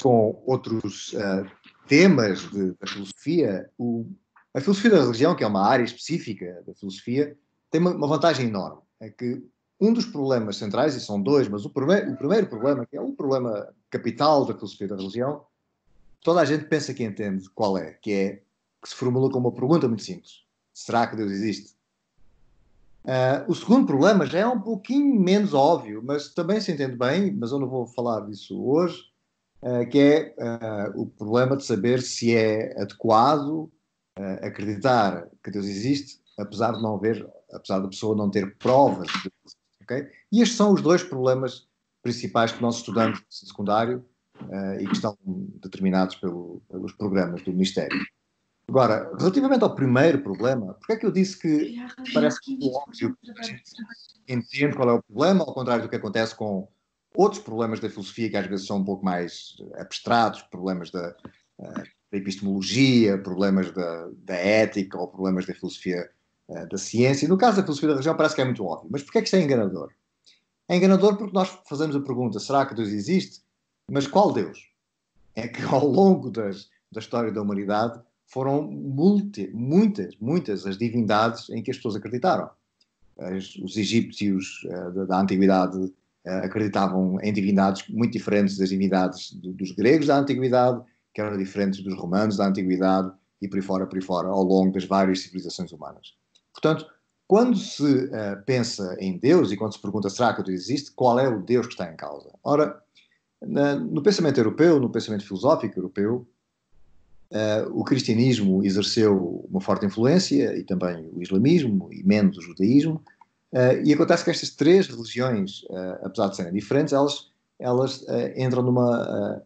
com outros uh, temas de, da filosofia, o, a filosofia da religião, que é uma área específica da filosofia, tem uma, uma vantagem enorme. É que um dos problemas centrais, e são dois, mas o, prime o primeiro problema, que é o problema capital da filosofia da religião, toda a gente pensa que entende qual é, que é que se formula como uma pergunta muito simples: será que Deus existe? Uh, o segundo problema já é um pouquinho menos óbvio, mas também se entende bem, mas eu não vou falar disso hoje, eh, que é eh, o problema de saber se é adequado eh, acreditar que Deus existe, apesar de não haver, apesar da pessoa não ter provas. De Deus, okay? E estes são os dois problemas principais que nós estudamos no secundário uh, e que estão determinados pelo, pelos programas do Ministério. Agora, relativamente ao primeiro problema, porque é que eu disse que parece que é o óbvio que a gente entende qual é o problema, ao contrário do que acontece com outros problemas da filosofia que às vezes são um pouco mais eh, abstratos, problemas da, eh, da epistemologia, problemas da, da, ética ou problemas da filosofia eh, da ciência. no caso da filosofia da religião parece que é muito óbvio. Mas porquê é que isto é enganador? É enganador porque nós fazemos a pergunta, será que Deus existe? Mas qual Deus? É que ao longo das, da história da humanidade foram multi, muitas, muitas as divindades em que as pessoas acreditaram. As, os egípcios uh, da, da, antiguidade eh, acreditavam em divindades muito diferentes das divindades do, dos gregos da antiguidade, que eram diferentes dos romanos da antiguidade e por aí fora, por aí fora, ao longo das várias civilizações humanas. Portanto, quando se uh, pensa em Deus e quando se pergunta será que Deus existe, qual é o Deus que está em causa? Ora, na, no pensamento europeu, no pensamento filosófico europeu, uh, o cristianismo exerceu uma forte influência e também o islamismo e menos o judaísmo, Uh, e acontece que estas três religiões, uh, apesar de serem diferentes, elas, elas uh, entram numa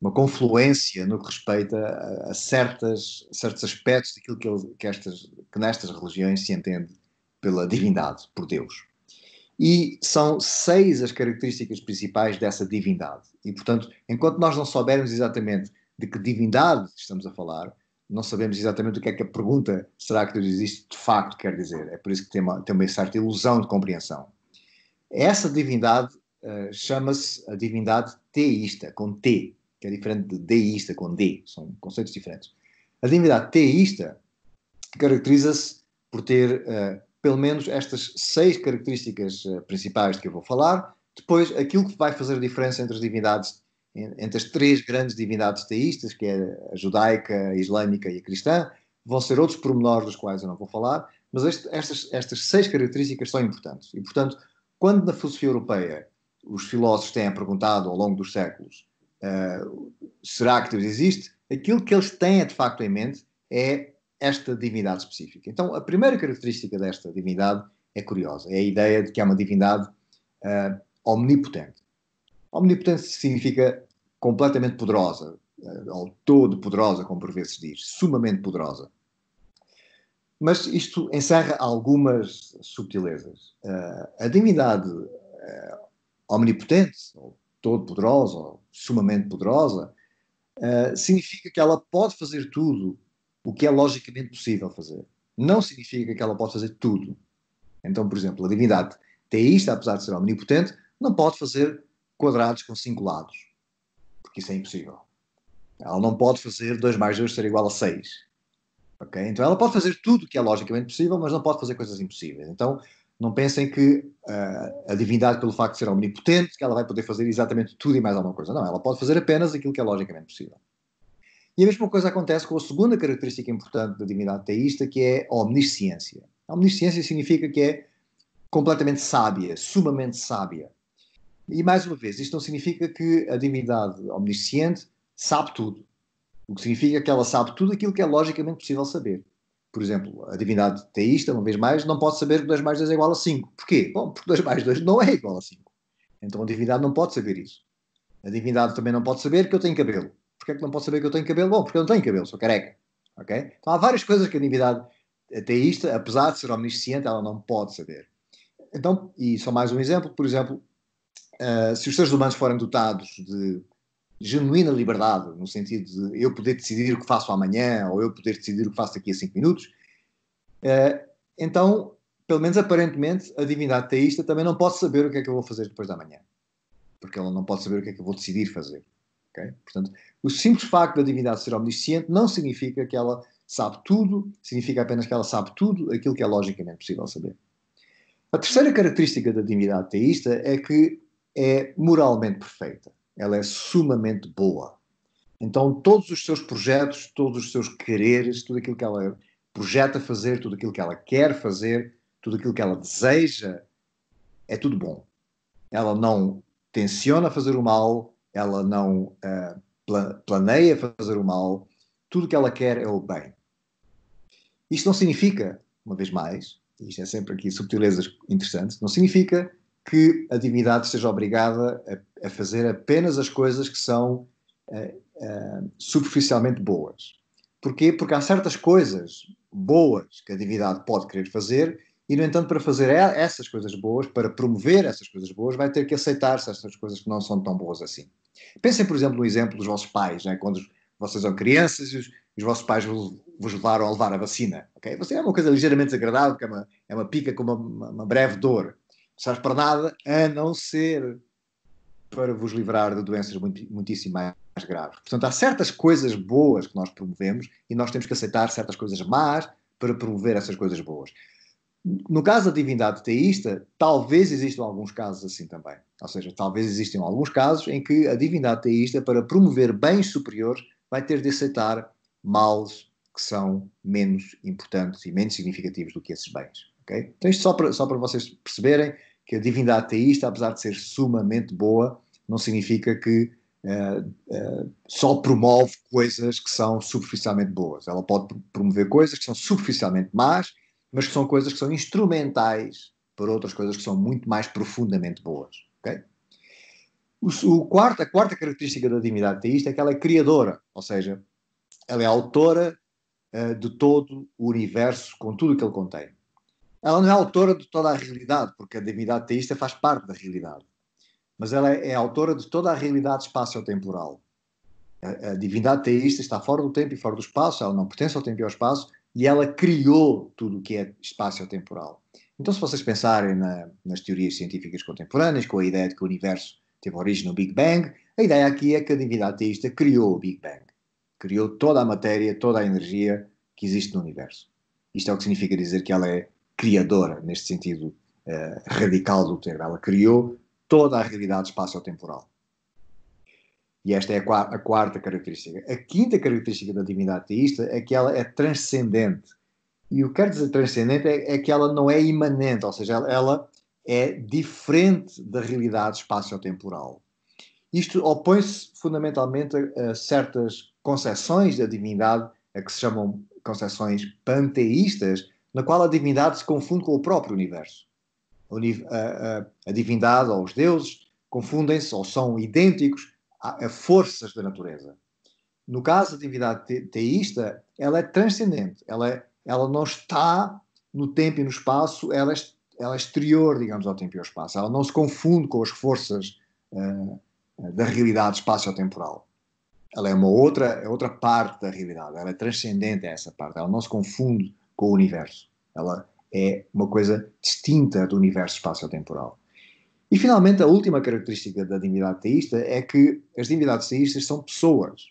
uma confluência no que respeita a, a certas, certos aspectos daquilo que, ele, que, estas, que nestas religiões se entende pela divindade, por Deus. E são seis as características principais dessa divindade. E, portanto, enquanto nós não soubermos exatamente de que divindade estamos a falar, não sabemos exatamente o que é que a pergunta será que Deus existe de facto quer dizer. É por isso que tem uma, tem uma certa ilusão de compreensão. Essa divindade uh, chama-se a divindade teísta, com T, que é diferente de deísta, com D, são conceitos diferentes. A divindade teísta caracteriza-se por ter uh, pelo menos estas seis características uh, principais que eu vou falar. Depois, aquilo que vai fazer a diferença entre as divindades entre as três grandes divindades teístas, que é a judaica, a islâmica e a cristã, vão ser outros pormenores dos quais eu não vou falar, mas este, estas, estas seis características são importantes. E, portanto, quando na filosofia europeia os filósofos têm perguntado ao longo dos séculos uh, será que Deus existe, aquilo que eles têm de facto em mente é esta divindade específica. Então, a primeira característica desta divindade é curiosa, é a ideia de que é uma divindade uh, omnipotente. Omnipotente significa completamente poderosa, eh, ou todo poderosa, como por vezes diz, sumamente poderosa. Mas isto encerra algumas subtilezas. Uh, a divindade uh, omnipotente, ou todo-poderosa, ou sumamente poderosa, uh, significa que ela pode fazer tudo o que é logicamente possível fazer. Não significa que ela pode fazer tudo. Então, por exemplo, a divindade teísta, apesar de ser omnipotente, não pode fazer quadrados com cinco lados porque isso é impossível. Ela não pode fazer 2 mais 2 ser igual a 6. Okay? Então ela pode fazer tudo que é logicamente possível, mas não pode fazer coisas impossíveis. Então não pensem que uh, a divindade, pelo facto de ser omnipotente, que ela vai poder fazer exatamente tudo e mais alguma coisa. Não, ela pode fazer apenas aquilo que é logicamente possível. E a mesma coisa acontece com a segunda característica importante da divindade teísta, que é a omnisciência. A omnisciência significa que é completamente sábia, sumamente sábia. E mais uma vez, isto não significa que a divindade omnisciente sabe tudo. O que significa que ela sabe tudo aquilo que é logicamente possível saber. Por exemplo, a divindade teísta, uma vez mais, não pode saber que 2 mais 2 é igual a 5. Porquê? Bom, porque 2 mais 2 não é igual a 5. Então a divindade não pode saber isso. A divindade também não pode saber que eu tenho cabelo. Porquê é que não pode saber que eu tenho cabelo? Bom, porque eu não tenho cabelo, sou careca. ok? Então há várias coisas que a divindade teísta, apesar de ser omnisciente, ela não pode saber. Então, e só mais um exemplo, por exemplo, eh, se os seres humanos forem dotados de genuína liberdade, no sentido de eu poder decidir o que faço amanhã ou eu poder decidir o que faço daqui a cinco minutos, uh, então, pelo menos aparentemente, a divindade teísta também não pode saber o que é que eu vou fazer depois da manhã. Porque ela não pode saber o que é que eu vou decidir fazer. Okay? Portanto, o simples facto da divindade ser omnisciente não significa que ela sabe tudo, significa apenas que ela sabe tudo aquilo que é logicamente possível saber. A terceira característica da divindade teísta é que é moralmente perfeita, ela é sumamente boa. Então, todos os seus projetos, todos os seus quereres, tudo aquilo que ela projeta fazer, tudo aquilo que ela quer fazer, tudo aquilo que ela deseja, é tudo bom. Ela não tenciona fazer o mal, ela não uh, planeia fazer o mal, tudo o que ela quer é o bem. Isto não significa, uma vez mais, isto é sempre aqui subtilezas interessantes, não significa que a divindade seja obrigada a, a fazer apenas as coisas que são uh, uh, superficialmente boas. Porquê? Porque há certas coisas boas que a divindade pode querer fazer e, no entanto, para fazer essas coisas boas, para promover essas coisas boas, vai ter que aceitar-se essas coisas que não são tão boas assim. Pensem, por exemplo, no exemplo dos vossos pais, né? quando vocês são crianças e os, os vossos pais vos levaram a levar a vacina. Okay? Você é uma coisa ligeiramente desagradável, que é uma, é uma pica com uma, uma, uma breve dor serve para nada a não ser para vos livrar de doenças muito, muitíssimo mais graves. Portanto, há certas coisas boas que nós promovemos e nós temos que aceitar certas coisas más para promover essas coisas boas. No caso da divindade teísta, talvez existam alguns casos assim também. Ou seja, talvez existam alguns casos em que a divindade teísta, para promover bens superiores, vai ter de aceitar males que são menos importantes e menos significativos do que esses bens. Okay? Então, isto só para, só para vocês perceberem que a divindade teísta, apesar de ser sumamente boa, não significa que uh, uh, só promove coisas que são superficialmente boas. Ela pode promover coisas que são superficialmente más, mas que são coisas que são instrumentais para outras coisas que são muito mais profundamente boas. Okay? O, o quarto, a quarta característica da divindade teísta é que ela é criadora, ou seja, ela é autora uh, de todo o universo, com tudo o que ele contém. Ela não é autora de toda a realidade, porque a divindade teísta faz parte da realidade. Mas ela é, é autora de toda a realidade espaço-temporal. A, a divindade teísta está fora do tempo e fora do espaço, ela não pertence ao tempo e ao espaço, e ela criou tudo o que é espaço-temporal. Então, se vocês pensarem na, nas teorias científicas contemporâneas, com a ideia de que o universo teve origem no Big Bang, a ideia aqui é que a divindade teísta criou o Big Bang. Criou toda a matéria, toda a energia que existe no universo. Isto é o que significa dizer que ela é criadora, neste sentido uh, radical do termo. Ela criou toda a realidade espaço-temporal. E esta é a, qu a quarta característica. A quinta característica da divindade teísta é que ela é transcendente. E o que quer dizer transcendente é, é, que ela não é imanente, ou seja, ela, ela é diferente da realidade espaço-temporal. Isto opõe-se fundamentalmente a, a, certas concepções da divindade, a que se chamam concepções panteístas, na qual a divindade se confunde com o próprio universo. A, a, a divindade ou os deuses confundem-se ou são idênticos a, a, forças da natureza. No caso da divindade te, teísta, ela é transcendente, ela, é, ela não está no tempo e no espaço, ela é, ela é exterior, digamos, ao tempo e ao espaço. Ela não se confunde com as forças uh, da realidade espaço-temporal. Ela é uma outra, é outra parte da realidade, ela é transcendente a essa parte, ela não se confunde com o universo. Ela é uma coisa distinta do universo espaço-temporal. E finalmente, a última característica da divindade teísta é que as divindades teístas são pessoas.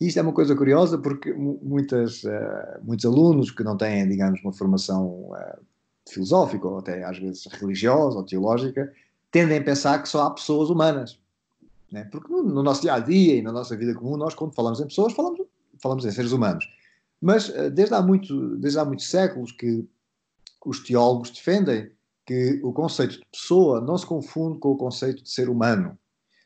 E isto é uma coisa curiosa porque muitas, uh, muitos alunos que não têm, digamos, uma formação uh, filosófica ou até às vezes religiosa ou teológica tendem a pensar que só há pessoas humanas. Né? Porque no, no nosso dia a dia e na nossa vida comum, nós, quando falamos em pessoas, falamos, falamos em seres humanos. Mas eh, desde há, muito, desde há muitos séculos que os teólogos defendem que o conceito de pessoa não se confunde com o conceito de ser humano.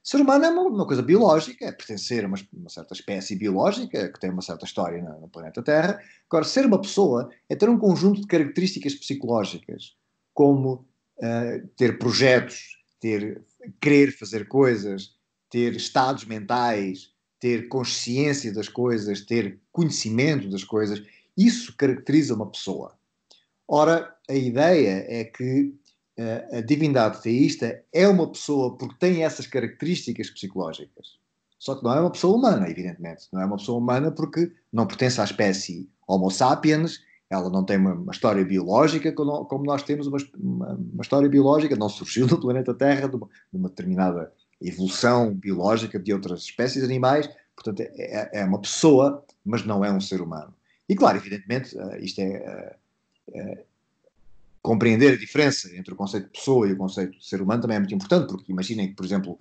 Ser humano é uma, uma coisa biológica, é pertencer a uma, uma, certa espécie biológica que tem uma certa história no, no planeta Terra. Agora, ser uma pessoa é ter um conjunto de características psicológicas, como uh, ter projetos, ter querer fazer coisas, ter estados mentais, ter consciência das coisas, ter conhecimento das coisas, isso caracteriza uma pessoa. Ora, a ideia é que eh, a divindade teísta é uma pessoa porque tem essas características psicológicas. Só que não é uma pessoa humana, evidentemente. Não é uma pessoa humana porque não pertence à espécie Homo sapiens, ela não tem uma, uma história biológica como nós temos uma, uma, uma, história biológica, não surgiu do planeta Terra de uma, de determinada evolução biológica de outras espécies animais, portanto, é, é, é, uma pessoa, mas não é um ser humano. E, claro, evidentemente, eh, isto é, é compreender a diferença entre o conceito de pessoa e o conceito de ser humano também é muito importante, porque imaginem que, por exemplo,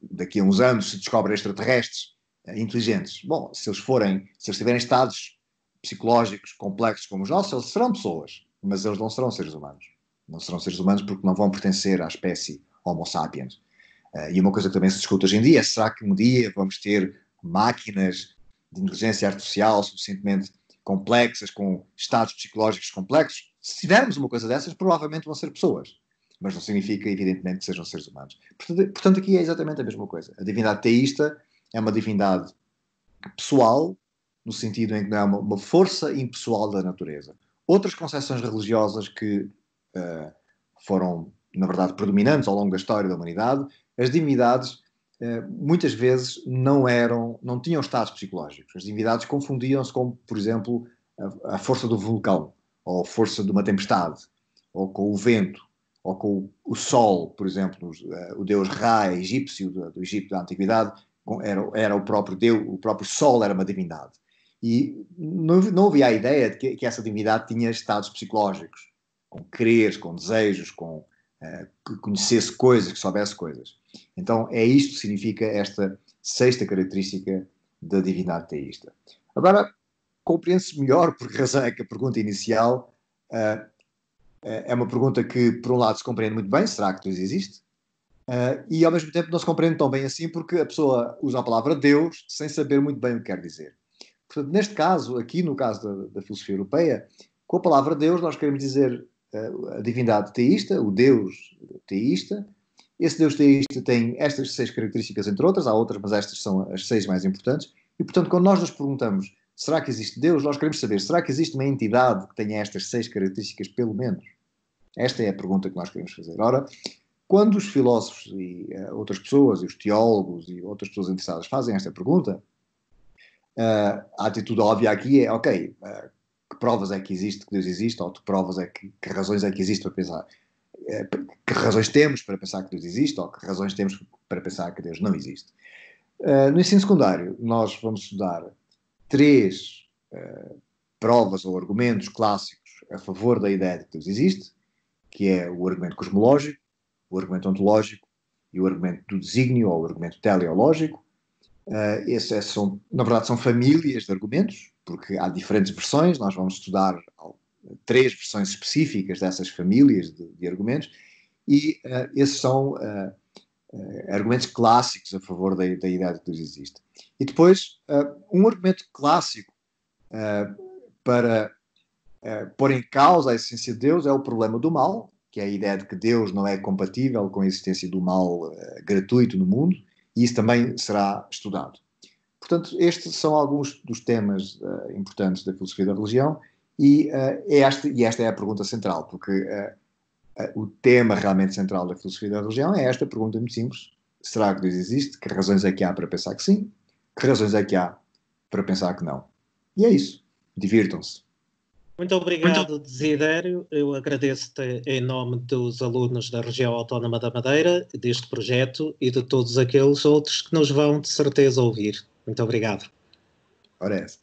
daqui a uns anos se descobrem extraterrestres inteligentes. Bom, se eles forem, se eles tiverem estados psicológicos complexos como os nossos, eles serão pessoas, mas eles não serão seres humanos. Não serão seres humanos porque não vão pertencer à espécie Homo sapiens. Eh, e uma coisa que também se discute hoje em dia é será que um dia vamos ter máquinas de inteligência artificial suficientemente complexas, com estados psicológicos complexos? Se tivermos uma coisa dessas, provavelmente vão ser pessoas. Mas não significa, evidentemente, que sejam seres humanos. Portanto, portanto aqui é exatamente a mesma coisa. A divindade teísta é uma divindade pessoal, no sentido em que não é uma, uma força impessoal da natureza. Outras concepções religiosas que uh, foram, na verdade, predominantes ao longo da história da humanidade as divindades eh, muitas vezes não eram, não tinham estados psicológicos. As divindades confundiam-se com, por exemplo, a, força do vulcão, ou a força de uma tempestade, ou com o vento, ou com o, sol, por exemplo, eh, o deus Ra egípcio do, Egito da Antiguidade, era, era o próprio deus, o próprio sol era uma divindade. E não, não havia a ideia de que, que essa divindade tinha estados psicológicos, com creres, com desejos, com que conhecesse coisas, que soubesse coisas. Então, é isto que significa esta sexta característica da divindade teísta. Agora, compreende-se melhor por que razão é que a pergunta inicial uh, é uma pergunta que, por um lado, se compreende muito bem, será que Deus existe? Uh, e, ao mesmo tempo, não se compreende tão bem assim porque a pessoa usa a palavra Deus sem saber muito bem o que quer dizer. Portanto, neste caso, aqui no caso da, da filosofia europeia, com a palavra Deus nós queremos dizer a divindade teísta, o Deus teísta. Esse Deus teísta tem estas seis características, entre outras, há outras, mas estas são as seis mais importantes. E, portanto, quando nós nos perguntamos será que existe Deus, nós queremos saber será que existe uma entidade que tenha estas seis características, pelo menos? Esta é a pergunta que nós queremos fazer. Ora, quando os filósofos e uh, outras pessoas, e os teólogos e outras pessoas interessadas fazem esta pergunta, uh, a atitude óbvia aqui é: ok, uh, provas é que existe que Deus existe, ou que provas é que, que razões é que existe para pensar, eh, que razões temos para pensar que Deus existe, ou que razões temos para pensar que Deus não existe. Eh, no ensino secundário, nós vamos estudar três eh, provas ou argumentos clássicos a favor da ideia de que Deus existe, que é o argumento cosmológico, o argumento ontológico e o argumento do desígnio ou o argumento teleológico. Uh, esses, esses é, são, na verdade, são famílias de argumentos porque há diferentes versões, nós vamos estudar três versões específicas dessas famílias de, de argumentos, e uh, esses são uh, uh, argumentos clássicos a favor da, da ideia de que Deus existe. E depois, um argumento clássico para pôr em causa a essência de Deus é o problema do mal, que é a ideia de que Deus não é compatível com a existência do mal gratuito no mundo, e isso também será estudado. Portanto, estes são alguns dos temas uh, importantes da filosofia da religião e, uh, esta, e esta é a pergunta central, porque uh, o tema realmente central da filosofia da religião é esta pergunta muito simples. Será que Deus existe? Que razões é que há para pensar que sim? Que razões é que há para pensar que não? E é isso. Divirtam-se. Muito obrigado, Desidério. Eu agradeço-te em nome dos alunos da região autónoma da Madeira, deste projeto e de todos aqueles outros que nos vão de certeza ouvir. Muito obrigado. Ora, é